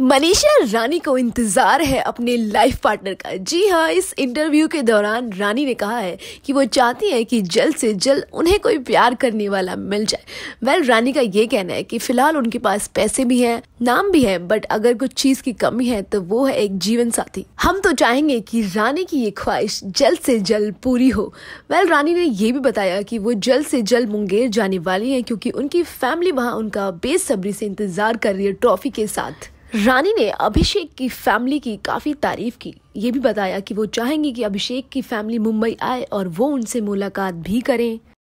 मनीषा रानी को इंतज़ार है अपने लाइफ पार्टनर का जी हाँ इस इंटरव्यू के दौरान रानी ने कहा है कि वो चाहती है कि जल्द से जल्द उन्हें कोई प्यार करने वाला मिल जाए वेल well, रानी का ये कहना है कि फिलहाल उनके पास पैसे भी हैं नाम भी है बट अगर कुछ चीज़ की कमी है तो वो है एक जीवन साथी हम तो चाहेंगे की रानी की ये ख्वाहिश जल्द से जल्द पूरी हो वेल well, रानी ने ये भी बताया की वो जल्द से जल्द मुंगेर जाने वाली है क्यूँकी उनकी फैमिली वहाँ उनका बेसब्री से इंतज़ार कर रही है ट्रॉफी के साथ रानी ने अभिषेक की फैमिली की काफ़ी तारीफ की ये भी बताया कि वो चाहेंगी कि अभिषेक की फैमिली मुंबई आए और वो उनसे मुलाकात भी करें